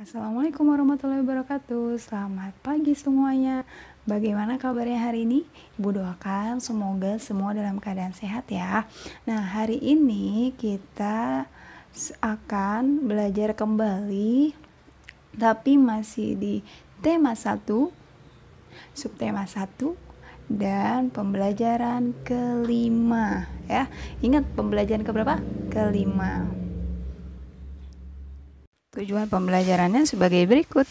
Assalamualaikum warahmatullahi wabarakatuh Selamat pagi semuanya Bagaimana kabarnya hari ini? Ibu doakan semoga semua dalam keadaan sehat ya Nah hari ini kita akan belajar kembali Tapi masih di tema 1 Subtema 1 dan pembelajaran kelima ya ingat pembelajaran keberapa kelima Tujuan pembelajarannya sebagai berikut.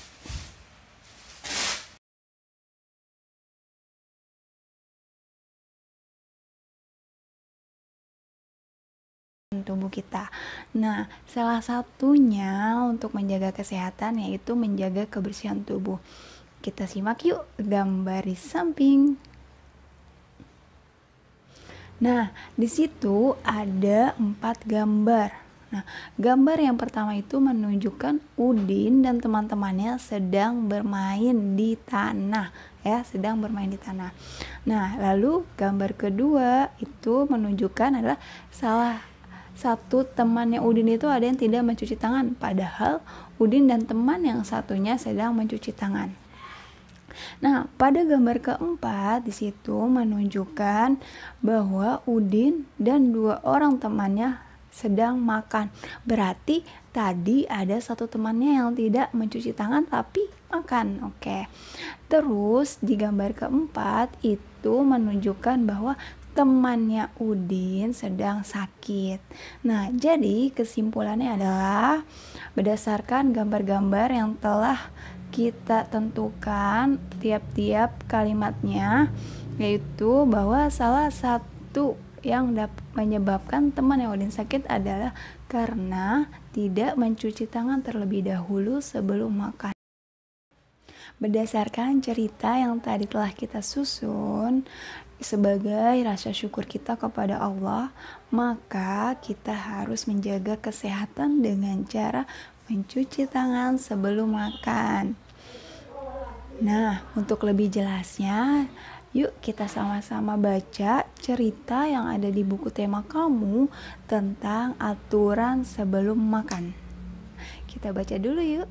tubuh kita. Nah, salah satunya untuk menjaga kesehatan yaitu menjaga kebersihan tubuh. Kita simak yuk gambar di samping. Nah, di situ ada empat gambar. Nah, gambar yang pertama itu menunjukkan Udin dan teman-temannya sedang bermain di tanah, ya, sedang bermain di tanah. Nah, lalu gambar kedua itu menunjukkan adalah salah satu temannya Udin itu ada yang tidak mencuci tangan, padahal Udin dan teman yang satunya sedang mencuci tangan. Nah, pada gambar keempat di situ menunjukkan bahwa Udin dan dua orang temannya sedang makan. Berarti tadi ada satu temannya yang tidak mencuci tangan tapi makan. Oke. Terus di gambar keempat itu menunjukkan bahwa temannya Udin sedang sakit. Nah, jadi kesimpulannya adalah berdasarkan gambar-gambar yang telah kita tentukan tiap-tiap kalimatnya yaitu bahwa salah satu yang menyebabkan teman yang Odin sakit adalah karena tidak mencuci tangan terlebih dahulu sebelum makan. Berdasarkan cerita yang tadi telah kita susun, sebagai rasa syukur kita kepada Allah, maka kita harus menjaga kesehatan dengan cara mencuci tangan sebelum makan. Nah, untuk lebih jelasnya, Yuk kita sama-sama baca cerita yang ada di buku tema kamu tentang aturan sebelum makan. Kita baca dulu yuk.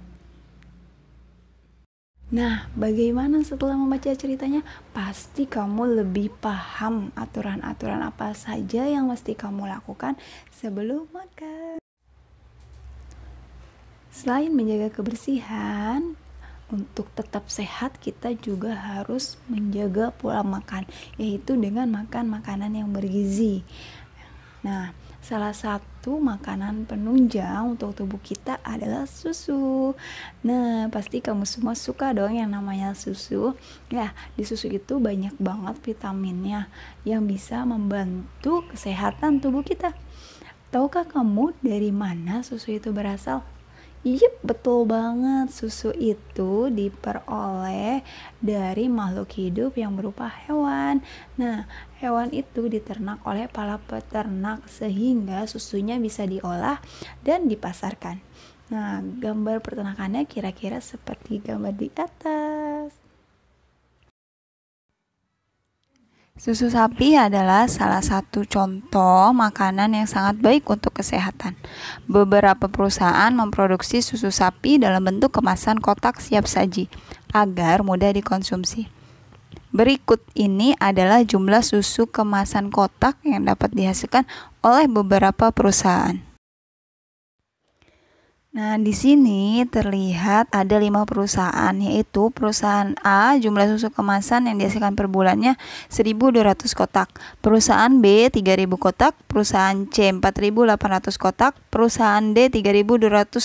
Nah, bagaimana setelah membaca ceritanya? Pasti kamu lebih paham aturan-aturan apa saja yang mesti kamu lakukan sebelum makan. Selain menjaga kebersihan, untuk tetap sehat kita juga harus menjaga pola makan yaitu dengan makan makanan yang bergizi nah salah satu makanan penunjang untuk tubuh kita adalah susu nah pasti kamu semua suka dong yang namanya susu ya di susu itu banyak banget vitaminnya yang bisa membantu kesehatan tubuh kita tahukah kamu dari mana susu itu berasal Yep, iya, betul banget. Susu itu diperoleh dari makhluk hidup yang berupa hewan. Nah, hewan itu diternak oleh para peternak sehingga susunya bisa diolah dan dipasarkan. Nah, gambar peternakannya kira-kira seperti gambar di atas. Susu sapi adalah salah satu contoh makanan yang sangat baik untuk kesehatan. Beberapa perusahaan memproduksi susu sapi dalam bentuk kemasan kotak siap saji agar mudah dikonsumsi. Berikut ini adalah jumlah susu kemasan kotak yang dapat dihasilkan oleh beberapa perusahaan. Nah, di sini terlihat ada lima perusahaan, yaitu perusahaan A jumlah susu kemasan yang dihasilkan per bulannya 1.200 kotak, perusahaan B 3.000 kotak, perusahaan C 4.800 kotak, perusahaan D 3.250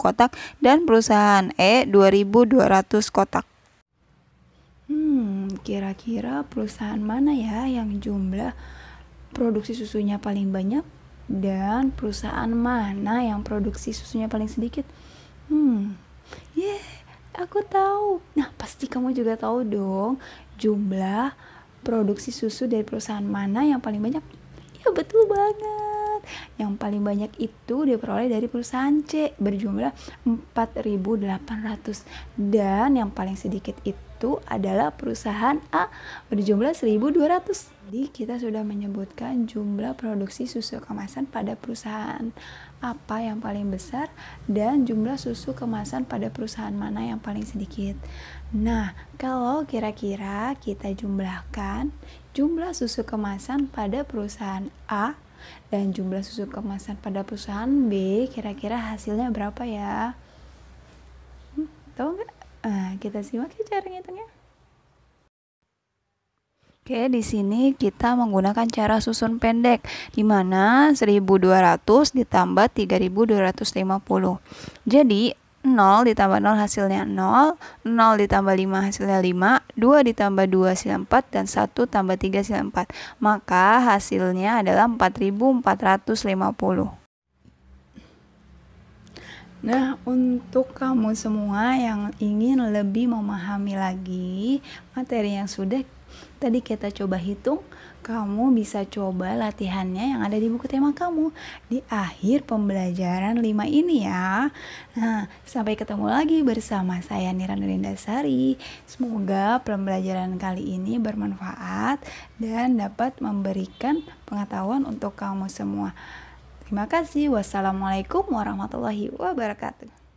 kotak, dan perusahaan E 2.200 kotak. Hmm, kira-kira perusahaan mana ya yang jumlah produksi susunya paling banyak? dan perusahaan mana yang produksi susunya paling sedikit? Hmm, yeah, aku tahu. Nah, pasti kamu juga tahu dong jumlah produksi susu dari perusahaan mana yang paling banyak. Ya betul banget yang paling banyak itu diperoleh dari perusahaan C berjumlah 4.800 dan yang paling sedikit itu adalah perusahaan A berjumlah 1.200. Jadi kita sudah menyebutkan jumlah produksi susu kemasan pada perusahaan apa yang paling besar dan jumlah susu kemasan pada perusahaan mana yang paling sedikit. Nah, kalau kira-kira kita jumlahkan jumlah susu kemasan pada perusahaan A dan jumlah susu kemasan pada perusahaan B kira-kira hasilnya berapa ya hmm, tahu nggak nah, kita simak ya cara ngitungnya Oke, di sini kita menggunakan cara susun pendek, di mana 1200 ditambah 3250. Jadi, 0 ditambah 0 hasilnya 0, 0 ditambah 5 hasilnya 5, 2 ditambah 2 hasilnya 4, dan 1 tambah 3 hasilnya 4. Maka hasilnya adalah 4450. Nah, untuk kamu semua yang ingin lebih memahami lagi materi yang sudah Tadi kita coba hitung, kamu bisa coba latihannya yang ada di buku tema kamu di akhir pembelajaran 5 ini ya. Nah, sampai ketemu lagi bersama saya Nira Nurindasari. Semoga pembelajaran kali ini bermanfaat dan dapat memberikan pengetahuan untuk kamu semua. Terima kasih. Wassalamualaikum warahmatullahi wabarakatuh.